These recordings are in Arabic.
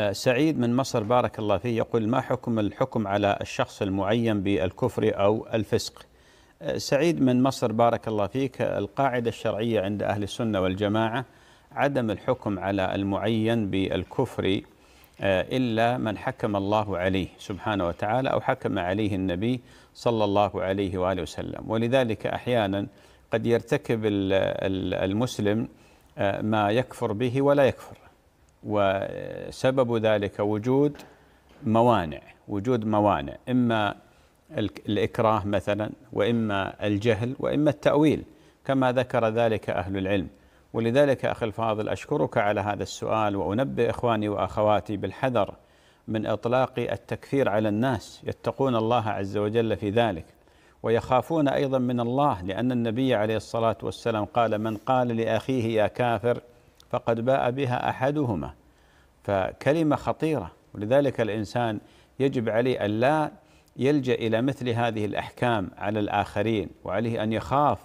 آه، سعيد من مصر بارك الله فيه يقول ما حكم الحكم على الشخص المعين بالكفر أو الفسق آه، سعيد من مصر بارك الله فيك القاعدة الشرعية عند أهل السنة والجماعة عدم الحكم على المعين بالكفر آه، إلا من حكم الله عليه سبحانه وتعالى أو حكم عليه النبي صلى الله عليه وآله وسلم ولذلك أحيانا قد يرتكب المسلم ما يكفر به ولا يكفر وسبب ذلك وجود موانع وجود موانع إما الإكراه مثلا وإما الجهل وإما التأويل كما ذكر ذلك أهل العلم ولذلك أخي الفاضل أشكرك على هذا السؤال وأنبه إخواني وأخواتي بالحذر من إطلاق التكفير على الناس يتقون الله عز وجل في ذلك ويخافون أيضا من الله لأن النبي عليه الصلاة والسلام قال من قال لأخيه يا كافر فقد باء بها احدهما فكلمه خطيره ولذلك الانسان يجب عليه ان لا يلجا الى مثل هذه الاحكام على الاخرين وعليه ان يخاف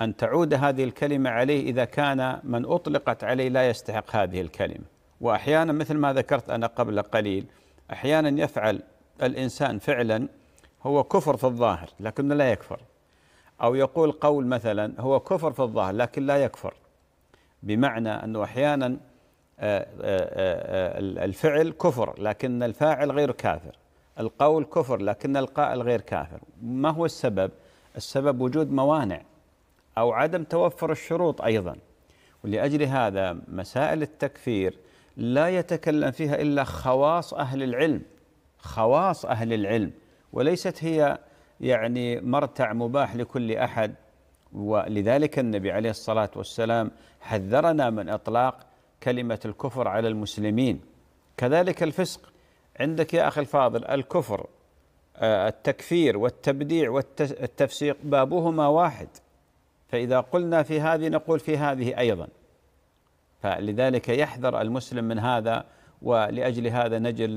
ان تعود هذه الكلمه عليه اذا كان من اطلقت عليه لا يستحق هذه الكلمه واحيانا مثل ما ذكرت انا قبل قليل احيانا يفعل الانسان فعلا هو كفر في الظاهر لكنه لا يكفر او يقول قول مثلا هو كفر في الظاهر لكن لا يكفر بمعنى أنه أحيانا آه، آه، آه، الفعل كفر لكن الفاعل غير كافر القول كفر لكن القائل غير كافر ما هو السبب؟ السبب وجود موانع أو عدم توفر الشروط أيضا ولأجل هذا مسائل التكفير لا يتكلم فيها إلا خواص أهل العلم خواص أهل العلم وليست هي يعني مرتع مباح لكل أحد ولذلك النبي عليه الصلاة والسلام حذرنا من إطلاق كلمة الكفر على المسلمين كذلك الفسق عندك يا أخي الفاضل الكفر آه، التكفير والتبديع والتفسيق بابهما واحد فإذا قلنا في هذه نقول في هذه أيضا فلذلك يحذر المسلم من هذا ولأجل هذا نجد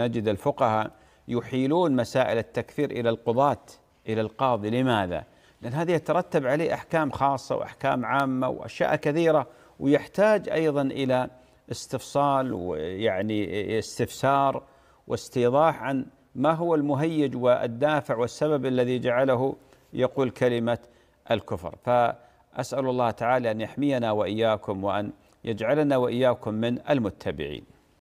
نجد الفقهاء يحيلون مسائل التكفير إلى القضاة إلى القاضي لماذا؟ لأن هذا يترتب عليه أحكام خاصة وأحكام عامة وأشياء كثيرة ويحتاج أيضا إلى استفصال ويعني استفسار واستيضاح عن ما هو المهيج والدافع والسبب الذي جعله يقول كلمة الكفر فأسأل الله تعالى أن يحمينا وإياكم وأن يجعلنا وإياكم من المتبعين